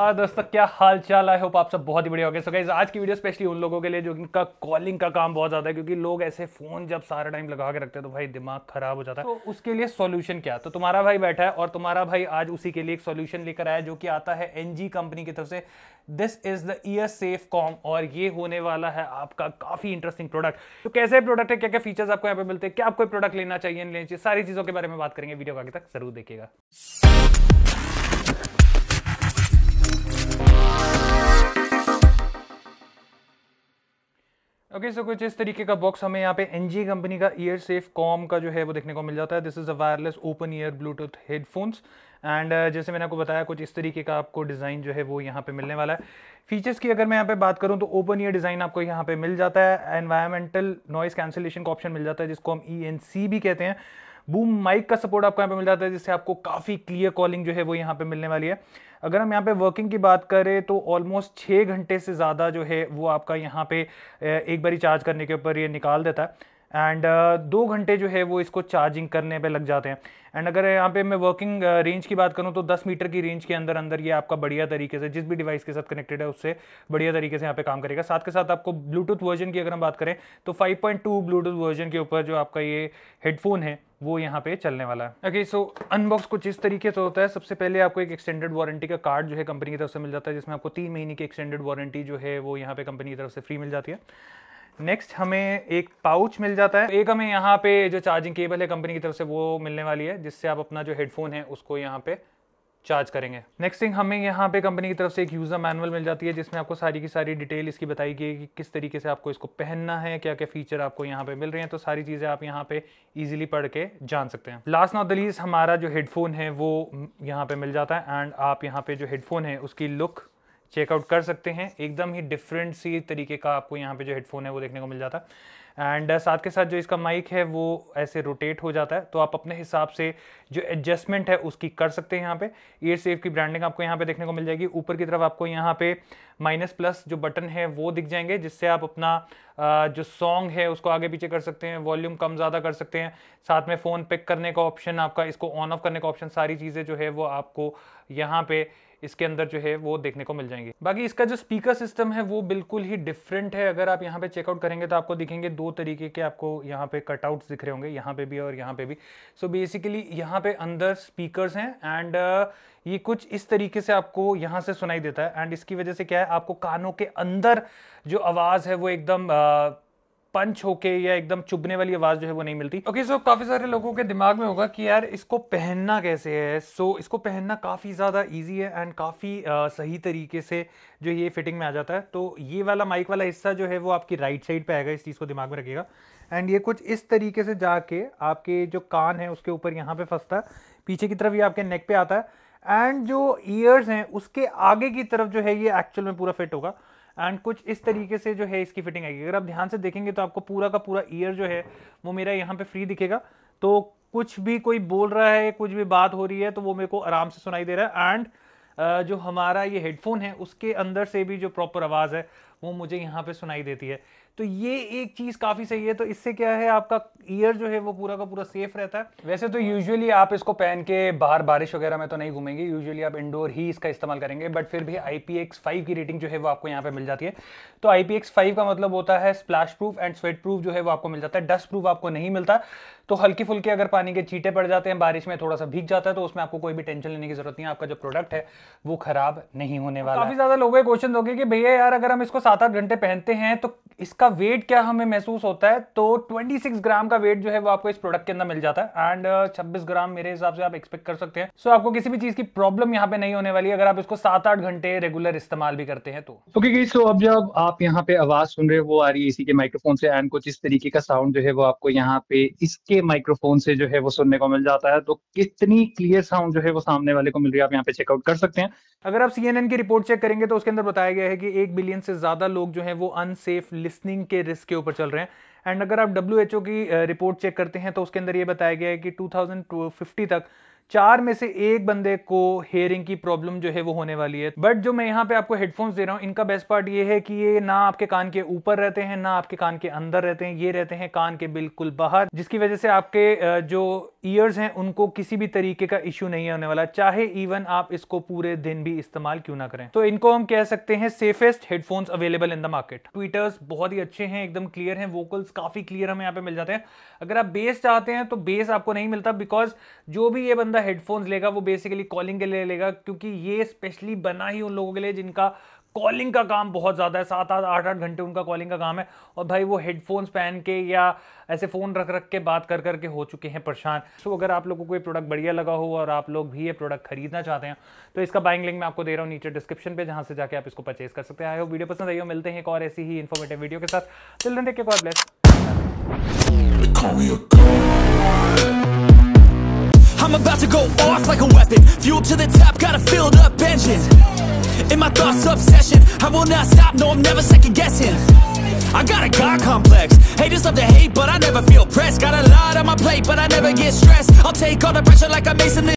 हाँ दोस्तों क्या हाल चाल आई होप आप सब बहुत ही बढ़िया हो गए सो गाइज आज की वीडियो स्पेशली उन लोगों के लिए जो इनका कॉलिंग का काम बहुत ज़्यादा है क्योंकि लोग ऐसे फ़ोन जब सारा टाइम लगा के रखते हैं तो भाई दिमाग खराब हो जाता है तो उसके लिए सॉल्यूशन क्या तो तुम्हारा भाई बैठा है और तुम्हारा भाई आज उसी के लिए एक सोल्यूशन लेकर आया जो कि आता है एन कंपनी की तरफ से this is the ear safe com और ये होने वाला है आपका काफ़ी इंटरेस्टिंग प्रोडक्ट तो कैसे प्रोडक्ट है क्या क्या फीचर्स आपको यहाँ पे मिलते हैं क्या आपको प्रोडक्ट लेना चाहिए नहीं लेना चाहिए सारी चीज़ों के बारे में बात करेंगे वीडियो आगे तक जरूर देखिएगा ओके okay, सो so कुछ इस तरीके का बॉक्स हमें यहाँ पे एन कंपनी का ईयर सेफ कॉम का जो है वो देखने को मिल जाता है this is a wireless open ear Bluetooth headphones and जैसे मैंने आपको बताया कुछ इस तरीके का आपको डिज़ाइन जो है वो यहाँ पे मिलने वाला है फीचर्स की अगर मैं यहाँ पे बात करूँ तो ओपन ईयर डिज़ाइन आपको यहाँ पे मिल जाता है एनवायरमेंटल नॉइस कैंसिलेशन का ऑप्शन मिल जाता है जिसको हम ई e भी कहते हैं बूम माइक का सपोर्ट आपको यहाँ पे मिल जाता है जिससे आपको काफ़ी क्लियर कॉलिंग जो है वो यहाँ पे मिलने वाली है अगर हम यहाँ पे वर्किंग की बात करें तो ऑलमोस्ट छः घंटे से ज़्यादा जो है वो आपका यहाँ पे एक बारी चार्ज करने के ऊपर ये निकाल देता है एंड दो घंटे जो है वो इसको चार्जिंग करने पे लग जाते हैं एंड अगर यहाँ पे मैं वर्किंग रेंज की बात करूँ तो 10 मीटर की रेंज के अंदर अंदर ये आपका बढ़िया तरीके से जिस भी डिवाइस के साथ कनेक्टेड है उससे बढ़िया तरीके से यहाँ पे काम करेगा साथ के साथ आपको ब्लूटूथ वर्जन की अगर हम बात करें तो 5.2 ब्लूटूथ वर्जन के ऊपर जो आपका ये हेडफोन है वो यहाँ पे चलने वाला है ओके सो अनबॉक्स कुछ इस तरीके से होता है सबसे पहले आपको एक एक्सटेंडेड वारंटी का कार्ड जो है कंपनी की तरफ से मिल जाता है जिसमें आपको तीन महीने की एक्सटेंडेड वारंटी जो है वो यहाँ पे कंपनी की तरफ से फ्री मिल जाती है नेक्स्ट हमें एक पाउच मिल जाता है एक हमें यहाँ पे जो चार्जिंग केबल है कंपनी की तरफ से वो मिलने वाली है जिससे आप अपना जो हेडफोन है उसको यहाँ पे चार्ज करेंगे नेक्स्ट थिंग हमें यहाँ पे कंपनी की तरफ से एक यूज़र मैनुअल मिल जाती है जिसमें आपको सारी की सारी डिटेल इसकी बताई गई कि किस तरीके से आपको इसको पहनना है क्या क्या फीचर आपको यहाँ पे मिल रहे हैं तो सारी चीज़ें आप यहाँ पे इजीली पढ़ के जान सकते हैं लास्ट नॉट द लीज हमारा जो हेडफोन है वो यहाँ पे मिल जाता है एंड आप यहाँ पे जो हेडफोन है उसकी लुक चेकआउट कर सकते हैं एकदम ही डिफरेंट सी तरीके का आपको यहाँ पे जो हेडफोन है वो देखने को मिल जाता है एंड uh, साथ के साथ जो इसका माइक है वो ऐसे रोटेट हो जाता है तो आप अपने हिसाब से जो एडजस्टमेंट है उसकी कर सकते हैं यहाँ पे ईयर सेफ की ब्रांडिंग आपको यहाँ पे देखने को मिल जाएगी ऊपर की तरफ आपको यहाँ पे माइनस प्लस जो बटन है वो दिख जाएंगे जिससे आप अपना uh, जो सॉन्ग है उसको आगे पीछे कर सकते हैं वॉल्यूम कम ज़्यादा कर सकते हैं साथ में फ़ोन पिक करने का ऑप्शन आपका इसको ऑन ऑफ करने का ऑप्शन सारी चीज़ें जो है वो आपको यहाँ पे इसके अंदर जो है वो देखने को मिल जाएंगे बाकी इसका जो स्पीकर सिस्टम है वो बिल्कुल ही डिफरेंट है अगर आप यहाँ पे चेकआउट करेंगे तो आपको दिखेंगे दो तरीके के आपको यहाँ पे कटआउट्स दिख रहे होंगे यहाँ पे भी और यहाँ पे भी सो बेसिकली यहाँ पे अंदर स्पीकर्स हैं एंड uh, ये कुछ इस तरीके से आपको यहाँ से सुनाई देता है एंड इसकी वजह से क्या है आपको कानों के अंदर जो आवाज़ है वो एकदम uh, पंच होके या एकदम चुभने वाली आवाज जो है वो नहीं मिलती ओके सो काफी सारे लोगों के दिमाग में होगा कि यार इसको पहनना कैसे है सो so, इसको पहनना काफी ज्यादा ईजी है एंड काफी सही तरीके से जो ये फिटिंग में आ जाता है तो ये वाला माइक वाला हिस्सा जो है वो आपकी राइट साइड पे आएगा इस चीज को दिमाग में रखिएगा एंड ये कुछ इस तरीके से जाके आपके जो कान है उसके ऊपर यहाँ पे फंसता है पीछे की तरफ ये आपके नेक पे आता है एंड जो ईयर्स हैं उसके आगे की तरफ जो है ये एक्चुअल में पूरा फिट होगा एंड कुछ इस तरीके से जो है इसकी फिटिंग आएगी अगर आप ध्यान से देखेंगे तो आपको पूरा का पूरा ईयर जो है वो मेरा यहाँ पे फ्री दिखेगा तो कुछ भी कोई बोल रहा है कुछ भी बात हो रही है तो वो मेरे को आराम से सुनाई दे रहा है एंड जो हमारा ये हेडफोन है उसके अंदर से भी जो प्रॉपर आवाज़ है वो मुझे यहाँ पे सुनाई देती है तो ये एक चीज़ काफ़ी सही है तो इससे क्या है आपका ईयर जो है वो पूरा का पूरा सेफ रहता है वैसे तो यूजुअली आप इसको पहन के बाहर बारिश वगैरह में तो नहीं घूमेंगे यूजुअली आप इंडोर ही इसका इस्तेमाल करेंगे बट फिर भी आई पी एक्स फाइव की रेटिंग जो है वो आपको यहाँ पे मिल जाती है तो आई पी एक्स फाइव का मतलब होता है splash proof and sweat proof जो है वो आपको मिल जाता है डस्ट प्रूफ आपको नहीं मिलता तो हल्की फुल्की अगर पानी के चीटे पड़ जाते हैं बारिश में थोड़ा सा भीग जाता है तो उसमें आपको कोई भी टेंशन लेने की जरूरत नहीं है आपका जो प्रोडक्ट है वो खराब नहीं होने वाला काफी ज्यादा लोगों के क्वेश्चन होगी कि भैया यार अगर हम इसको सात आठ घंटे पहनते हैं तो इसका वेट क्या हमें महसूस होता है तो 26 ग्राम का वेट जो है वो आपको इस प्रोडक्ट के अंदर मिल जाता है एंड 26 uh, ग्राम मेरे हिसाब से आप एक्सपेक्ट कर सकते हैं सो so, आपको किसी भी चीज की प्रॉब्लम यहाँ पे नहीं होने वाली अगर आप इसको सात आठ घंटे रेगुलर इस्तेमाल भी करते हैं तो ओके okay, सो so अब जब आप यहाँ पे आवाज सुन रहे हो वो आ रही है इसी के माइक्रोफोन से एंड कुछ इस तरीके का साउंड जो है वो आपको यहाँ पे इसके माइक्रोफोन से जो है वो सुनने को मिल जाता है तो कितनी क्लियर साउंड जो है वो सामने वाले को मिल रही है आप यहाँ पे चेकआउट कर सकते हैं अगर आप सी की रिपोर्ट चेक करेंगे तो उसके अंदर बताया गया है कि एक बिलियन से ज्यादा ज़्यादा लोग जो हैं वो अनसेफ लिसनिंग के रिस्क के ऊपर चल रहे हैं एंड अगर आप डब्ल्यू की रिपोर्ट चेक करते हैं तो उसके अंदर ये बताया गया है कि टू तक चार में से एक बंदे को हेयरिंग की प्रॉब्लम जो है वो होने वाली है बट जो मैं यहाँ पे आपको हेडफोन्स दे रहा हूँ इनका बेस्ट पार्ट ये है कि ये ना आपके कान के ऊपर रहते हैं ना आपके कान के अंदर रहते हैं ये रहते हैं कान के बिल्कुल बाहर जिसकी वजह से आपके जो ईयर्स हैं उनको किसी भी तरीके का इश्यू नहीं होने वाला चाहे इवन आप इसको पूरे दिन भी इस्तेमाल क्यों ना करें तो इनको हम कह सकते हैं safest headphones available in the market tweeters बहुत ही अच्छे हैं एकदम क्लियर हैं वोकल्स काफी क्लियर हमें यहाँ पे मिल जाते हैं अगर आप बेस चाहते हैं तो बेस आपको नहीं मिलता बिकॉज जो भी ये बंदा बंदा हेडफोन्स लेगा वो बेसिकली कॉलिंग के लिए लेगा क्योंकि ये स्पेशली बना ही उन लोगों के लिए जिनका कॉलिंग का काम बहुत ज़्यादा है सात आठ आठ आठ घंटे उनका कॉलिंग का काम है और भाई वो हेडफोन्स पहन के या ऐसे फ़ोन रख रख के बात कर करके हो चुके हैं परेशान सो so, अगर आप लोगों को ये प्रोडक्ट बढ़िया लगा हो और आप लोग भी ये प्रोडक्ट खरीदना चाहते हैं तो इसका बाइंग लिंक मैं आपको दे रहा हूँ नीचे डिस्क्रिप्शन पर जहाँ से जाकर आप इसको परचेज कर सकते हैं आई हो वीडियो पसंद आई हो मिलते हैं एक और ऐसी ही इन्फॉर्मेटिव वीडियो के साथ चिल्ड्रन टेक के ब्लेस I'm about to go off like a weapon Fuel to the top, got a filled up engine In my thoughts, obsession I will not stop, no, I'm never second guessing I got a God complex Haters love to hate, but I never feel pressed Got a lot on my plate, but I never get stressed I'll take all the pressure like I'm Mason